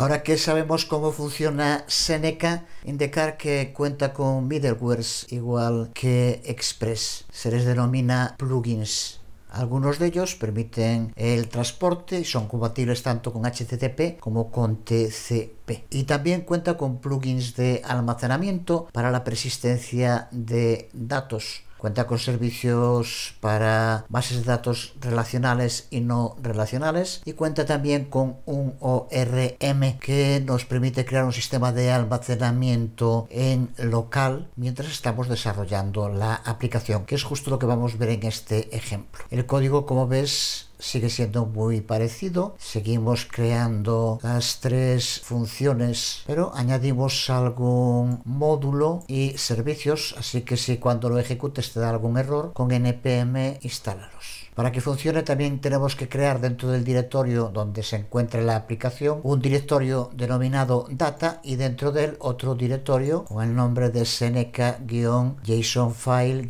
Ahora que sabemos cómo funciona Seneca, indicar que cuenta con middlewares igual que Express. Se les denomina plugins. Algunos de ellos permiten el transporte y son compatibles tanto con HTTP como con TCP. Y también cuenta con plugins de almacenamiento para la persistencia de datos Cuenta con servicios para bases de datos relacionales y no relacionales y cuenta también con un ORM que nos permite crear un sistema de almacenamiento en local mientras estamos desarrollando la aplicación, que es justo lo que vamos a ver en este ejemplo. El código, como ves, sigue siendo muy parecido. Seguimos creando las tres funciones, pero añadimos algún módulo y servicios, así que si cuando lo ejecutes te da algún error, con npm instálalos. Para que funcione también tenemos que crear dentro del directorio donde se encuentra la aplicación un directorio denominado data y dentro de él otro directorio con el nombre de seneca jsonfile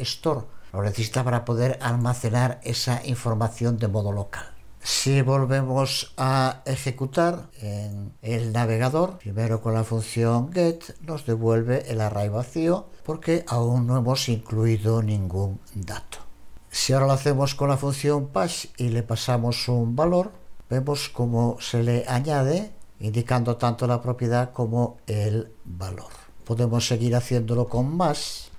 store lo necesita para poder almacenar esa información de modo local. Si volvemos a ejecutar en el navegador, primero con la función get nos devuelve el array vacío porque aún no hemos incluido ningún dato. Si ahora lo hacemos con la función pass y le pasamos un valor, vemos cómo se le añade indicando tanto la propiedad como el valor. Podemos seguir haciéndolo con más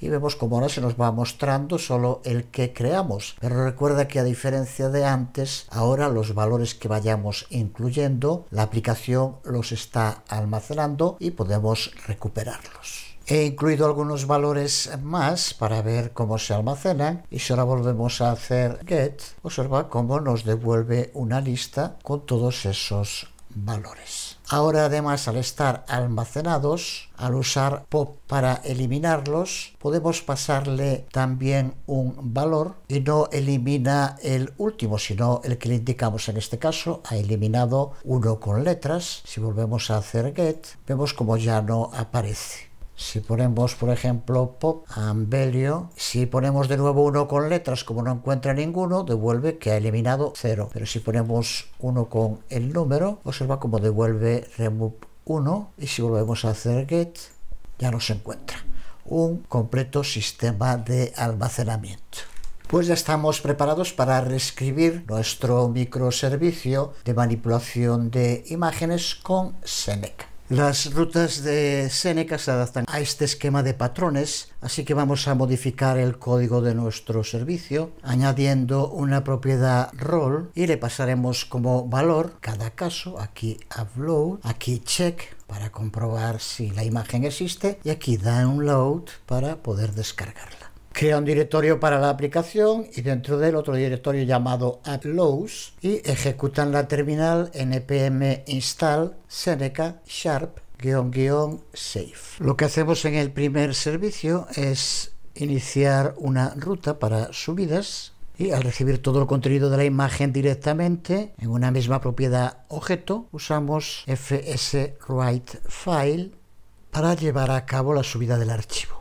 y vemos cómo ahora se nos va mostrando solo el que creamos. Pero recuerda que a diferencia de antes, ahora los valores que vayamos incluyendo, la aplicación los está almacenando y podemos recuperarlos. He incluido algunos valores más para ver cómo se almacenan y si ahora volvemos a hacer get, observa cómo nos devuelve una lista con todos esos valores. Ahora además al estar almacenados, al usar pop para eliminarlos, podemos pasarle también un valor y no elimina el último, sino el que le indicamos en este caso, ha eliminado uno con letras. Si volvemos a hacer get, vemos como ya no aparece. Si ponemos, por ejemplo, pop, ambelio, si ponemos de nuevo uno con letras, como no encuentra ninguno, devuelve que ha eliminado 0. Pero si ponemos uno con el número, observa como devuelve remove 1 y si volvemos a hacer get, ya nos encuentra. Un completo sistema de almacenamiento pues ya estamos preparados para reescribir nuestro microservicio de manipulación de imágenes con Seneca. Las rutas de Seneca se adaptan a este esquema de patrones, así que vamos a modificar el código de nuestro servicio añadiendo una propiedad role y le pasaremos como valor cada caso, aquí upload, aquí check para comprobar si la imagen existe y aquí download para poder descargarla crea un directorio para la aplicación y dentro del otro directorio llamado AppLoads y ejecutan la terminal npm install seneca sharp guión safe. Lo que hacemos en el primer servicio es iniciar una ruta para subidas y al recibir todo el contenido de la imagen directamente en una misma propiedad objeto usamos fs.writeFile para llevar a cabo la subida del archivo.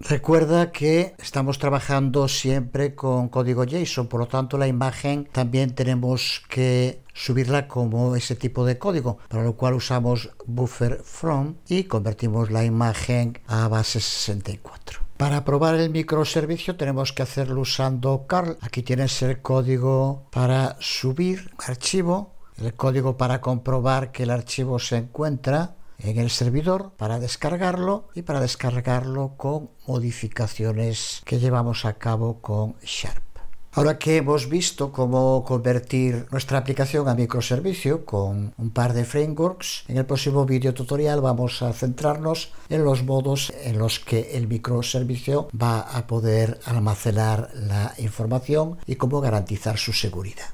Recuerda que estamos trabajando siempre con código JSON, por lo tanto la imagen también tenemos que subirla como ese tipo de código, para lo cual usamos buffer from y convertimos la imagen a base 64. Para probar el microservicio tenemos que hacerlo usando curl. Aquí tienes el código para subir archivo, el código para comprobar que el archivo se encuentra en el servidor para descargarlo y para descargarlo con modificaciones que llevamos a cabo con Sharp. Ahora que hemos visto cómo convertir nuestra aplicación a microservicio con un par de frameworks, en el próximo video tutorial vamos a centrarnos en los modos en los que el microservicio va a poder almacenar la información y cómo garantizar su seguridad.